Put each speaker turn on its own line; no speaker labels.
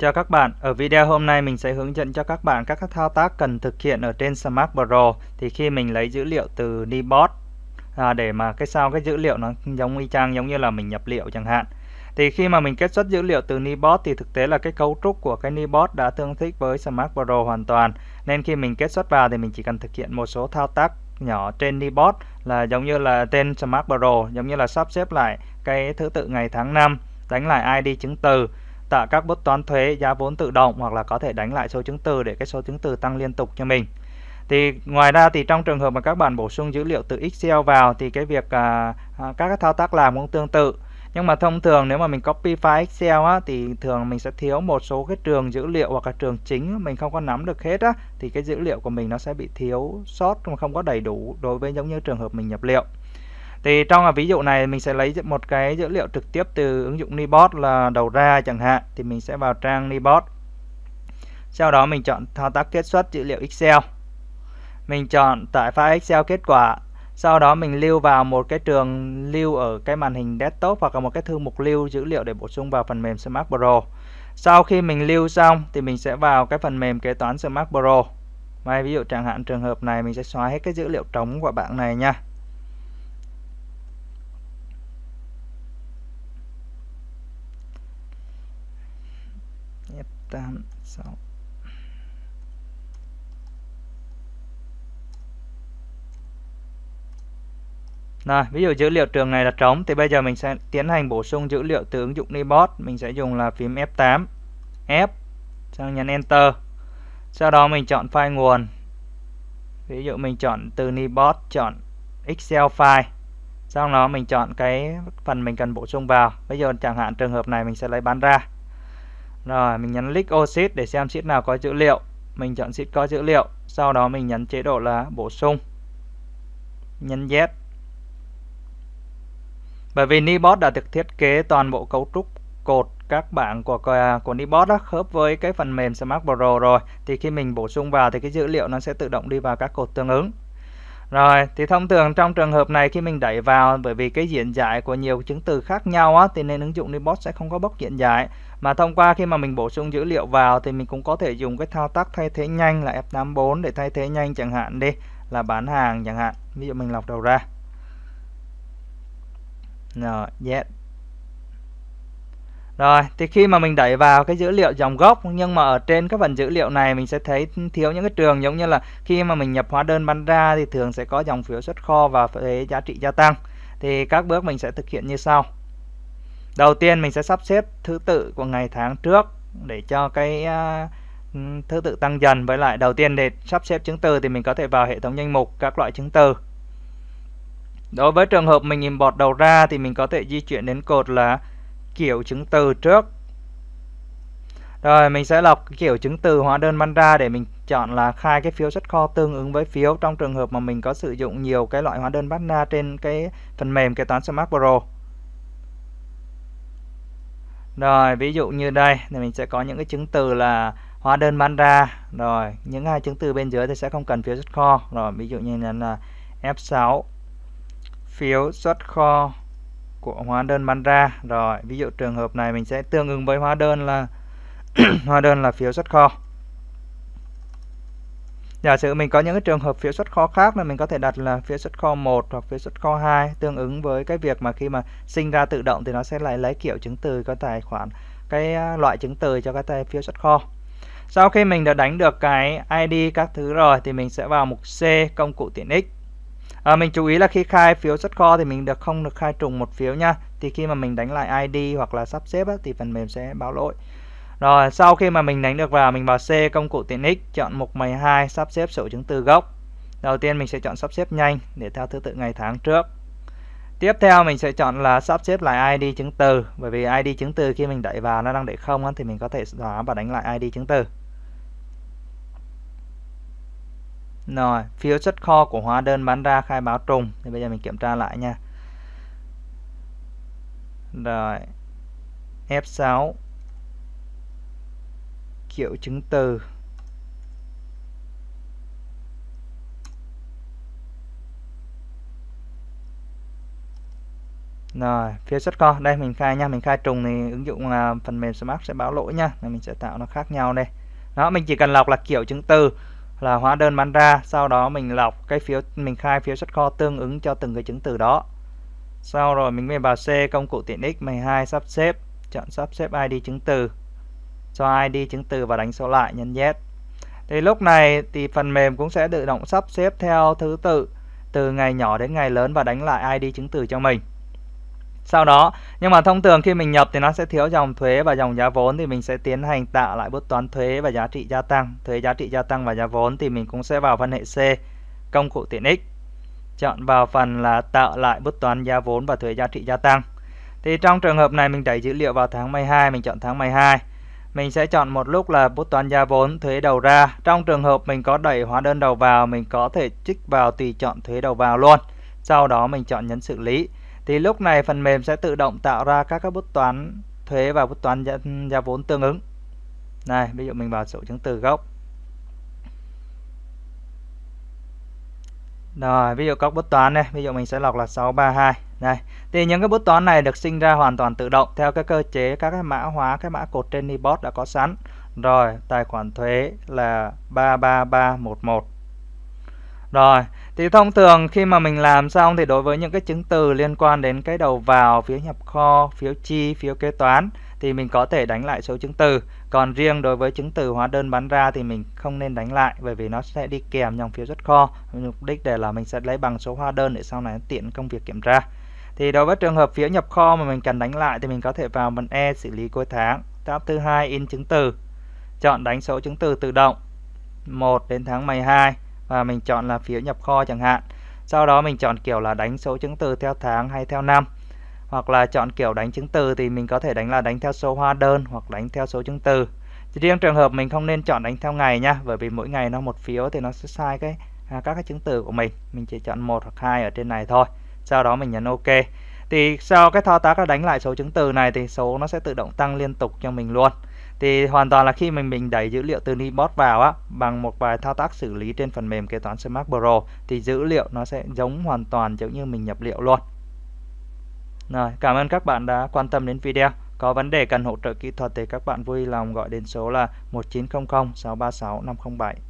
Chào các bạn, ở video hôm nay mình sẽ hướng dẫn cho các bạn các thao tác cần thực hiện ở trên Smart Pro thì khi mình lấy dữ liệu từ Nibot à, để mà cái sao cái dữ liệu nó giống y chang giống như là mình nhập liệu chẳng hạn thì khi mà mình kết xuất dữ liệu từ Nibot thì thực tế là cái cấu trúc của cái Nibot đã tương thích với Smart Pro hoàn toàn nên khi mình kết xuất vào thì mình chỉ cần thực hiện một số thao tác nhỏ trên Nibot là giống như là tên Smart Pro giống như là sắp xếp lại cái thứ tự ngày tháng năm đánh lại ID chứng từ tạo các bút toán thuế giá vốn tự động hoặc là có thể đánh lại số chứng từ để cái số chứng từ tăng liên tục cho mình thì ngoài ra thì trong trường hợp mà các bạn bổ sung dữ liệu từ Excel vào thì cái việc à, à, các cái thao tác làm cũng tương tự nhưng mà thông thường nếu mà mình copy file Excel á, thì thường mình sẽ thiếu một số cái trường dữ liệu hoặc là trường chính mình không có nắm được hết á, thì cái dữ liệu của mình nó sẽ bị thiếu sót mà không có đầy đủ đối với giống như trường hợp mình nhập liệu thì trong ví dụ này mình sẽ lấy một cái dữ liệu trực tiếp từ ứng dụng Nibot là đầu ra chẳng hạn thì mình sẽ vào trang Nibot sau đó mình chọn thao tác kết xuất dữ liệu Excel mình chọn tải file Excel kết quả sau đó mình lưu vào một cái trường lưu ở cái màn hình desktop hoặc là một cái thư mục lưu dữ liệu để bổ sung vào phần mềm Smart Pro sau khi mình lưu xong thì mình sẽ vào cái phần mềm kế toán Smart Pro Mai ví dụ chẳng hạn trường hợp này mình sẽ xóa hết cái dữ liệu trống của bạn này nha F8 6 Rồi, ví dụ dữ liệu trường này là trống thì bây giờ mình sẽ tiến hành bổ sung dữ liệu từ ứng dụng Nibot. Mình sẽ dùng là phím F8, F, xong nhấn Enter. Sau đó mình chọn file nguồn. Ví dụ mình chọn từ Nibot, chọn Excel file. Sau đó mình chọn cái phần mình cần bổ sung vào. Bây giờ chẳng hạn trường hợp này mình sẽ lấy bán ra. Rồi, mình nhấn click Oxit để xem sheet nào có dữ liệu. Mình chọn sheet có dữ liệu, sau đó mình nhấn chế độ là bổ sung. Nhấn Yes. Bởi vì Nibot đã được thiết kế toàn bộ cấu trúc cột các bảng của của Nibot đó khớp với cái phần mềm Smart Pro rồi thì khi mình bổ sung vào thì cái dữ liệu nó sẽ tự động đi vào các cột tương ứng. Rồi, thì thông thường trong trường hợp này khi mình đẩy vào bởi vì cái diện giải của nhiều chứng từ khác nhau á, thì nên ứng dụng Nibot sẽ không có bốc diện giải. Mà thông qua khi mà mình bổ sung dữ liệu vào thì mình cũng có thể dùng cái thao tác thay thế nhanh là F84 để thay thế nhanh chẳng hạn đi là bán hàng chẳng hạn. Ví dụ mình lọc đầu ra. Rồi, yes. Rồi, thì khi mà mình đẩy vào cái dữ liệu dòng gốc nhưng mà ở trên các phần dữ liệu này mình sẽ thấy thiếu những cái trường giống như là khi mà mình nhập hóa đơn bán ra thì thường sẽ có dòng phiếu xuất kho và thuế giá trị gia tăng. Thì các bước mình sẽ thực hiện như sau đầu tiên mình sẽ sắp xếp thứ tự của ngày tháng trước để cho cái à, ừ, thứ tự tăng dần với lại đầu tiên để sắp xếp chứng từ thì mình có thể vào hệ thống danh mục các loại chứng từ đối với trường hợp mình import đầu ra thì mình có thể di chuyển đến cột là kiểu chứng từ trước rồi mình sẽ lọc kiểu chứng từ hóa đơn bán ra để mình chọn là khai cái phiếu xuất kho tương ứng với phiếu trong trường hợp mà mình có sử dụng nhiều cái loại hóa đơn bán ra trên cái phần mềm kế toán Smart Pro. Rồi, ví dụ như đây thì mình sẽ có những cái chứng từ là hóa đơn bán ra. Rồi, những hai chứng từ bên dưới thì sẽ không cần phiếu xuất kho. Rồi, ví dụ như là F6 phiếu xuất kho của hóa đơn bán ra. Rồi, ví dụ trường hợp này mình sẽ tương ứng với hóa đơn là hóa đơn là phiếu xuất kho. Giả sử mình có những cái trường hợp phiếu xuất kho khác là mình có thể đặt là phiếu xuất kho 1 hoặc phiếu xuất kho 2 tương ứng với cái việc mà khi mà sinh ra tự động thì nó sẽ lại lấy kiểu chứng từ có tài khoản cái à, loại chứng từ cho cái phiếu xuất kho. Sau khi mình đã đánh được cái ID các thứ rồi thì mình sẽ vào mục C công cụ tiện ích. À, mình chú ý là khi khai phiếu xuất kho thì mình được không được khai trùng một phiếu nha. Thì khi mà mình đánh lại ID hoặc là sắp xếp á, thì phần mềm sẽ báo lỗi. Rồi sau khi mà mình đánh được vào mình vào C công cụ tiện ích chọn mục 12 sắp xếp sổ chứng từ gốc. Đầu tiên mình sẽ chọn sắp xếp nhanh để theo thứ tự ngày tháng trước. Tiếp theo mình sẽ chọn là sắp xếp lại ID chứng từ bởi vì ID chứng từ khi mình đẩy vào nó đang để không thì mình có thể xóa và đánh lại ID chứng từ. Rồi, phiếu xuất kho của hóa đơn bán ra khai báo trùng thì bây giờ mình kiểm tra lại nha. Rồi. F6 triệu chứng từ rồi phía xuất kho đây mình khai nha mình khai trùng thì ứng dụng là phần mềm smart sẽ báo lỗi nha nên mình sẽ tạo nó khác nhau đây đó mình chỉ cần lọc là kiểu chứng từ là hóa đơn bán ra sau đó mình lọc cái phiếu mình khai phiếu xuất kho tương ứng cho từng cái chứng từ đó sau rồi mình về vào C công cụ tiện ích 12 sắp xếp chọn sắp xếp ID chứng từ cho ID chứng từ và đánh số lại nhân yes. Thì lúc này thì phần mềm cũng sẽ tự động sắp xếp theo thứ tự từ ngày nhỏ đến ngày lớn và đánh lại ID chứng từ cho mình. Sau đó, nhưng mà thông thường khi mình nhập thì nó sẽ thiếu dòng thuế và dòng giá vốn thì mình sẽ tiến hành tạo lại bút toán thuế và giá trị gia tăng. Thuế giá trị gia tăng và giá vốn thì mình cũng sẽ vào phân hệ C, công cụ tiện ích. Chọn vào phần là tạo lại bút toán giá vốn và thuế giá trị gia tăng. Thì trong trường hợp này mình đẩy dữ liệu vào tháng 12, mình chọn tháng 12. Mình sẽ chọn một lúc là bút toán giá vốn, thuế đầu ra. Trong trường hợp mình có đẩy hóa đơn đầu vào, mình có thể trích vào tùy chọn thuế đầu vào luôn. Sau đó mình chọn nhấn xử lý. Thì lúc này phần mềm sẽ tự động tạo ra các cái bút toán thuế và bút toán giá, giá vốn tương ứng. Này, ví dụ mình vào sổ chứng từ gốc. Rồi, ví dụ các bút toán này, ví dụ mình sẽ lọc là 632. Đây, thì những cái bút toán này được sinh ra hoàn toàn tự động theo cái cơ chế các cái mã hóa cái mã cột trên Nibot đã có sẵn. Rồi, tài khoản thuế là 33311. Rồi, thì thông thường khi mà mình làm xong thì đối với những cái chứng từ liên quan đến cái đầu vào, phiếu nhập kho, phiếu chi, phiếu kế toán thì mình có thể đánh lại số chứng từ. Còn riêng đối với chứng từ hóa đơn bán ra thì mình không nên đánh lại bởi vì nó sẽ đi kèm dòng phiếu xuất kho. Mục đích để là mình sẽ lấy bằng số hóa đơn để sau này tiện công việc kiểm tra. Thì đối với trường hợp phiếu nhập kho mà mình cần đánh lại thì mình có thể vào phần E xử lý cuối tháng. Tab thứ hai in chứng từ. Chọn đánh số chứng từ tự động 1 đến tháng 12 và mình chọn là phiếu nhập kho chẳng hạn. Sau đó mình chọn kiểu là đánh số chứng từ theo tháng hay theo năm. Hoặc là chọn kiểu đánh chứng từ thì mình có thể đánh là đánh theo số hóa đơn hoặc đánh theo số chứng từ. riêng trường hợp mình không nên chọn đánh theo ngày nha, bởi vì mỗi ngày nó một phiếu thì nó sẽ sai cái à, các cái chứng từ của mình. Mình chỉ chọn một hoặc hai ở trên này thôi sau đó mình nhấn ok thì sau cái thao tác là đánh lại số chứng từ này thì số nó sẽ tự động tăng liên tục cho mình luôn thì hoàn toàn là khi mình mình đẩy dữ liệu từ Nibot vào á bằng một vài thao tác xử lý trên phần mềm kế toán Smart Pro thì dữ liệu nó sẽ giống hoàn toàn giống như mình nhập liệu luôn. Rồi, cảm ơn các bạn đã quan tâm đến video. Có vấn đề cần hỗ trợ kỹ thuật thì các bạn vui lòng gọi đến số là 1900 636 507.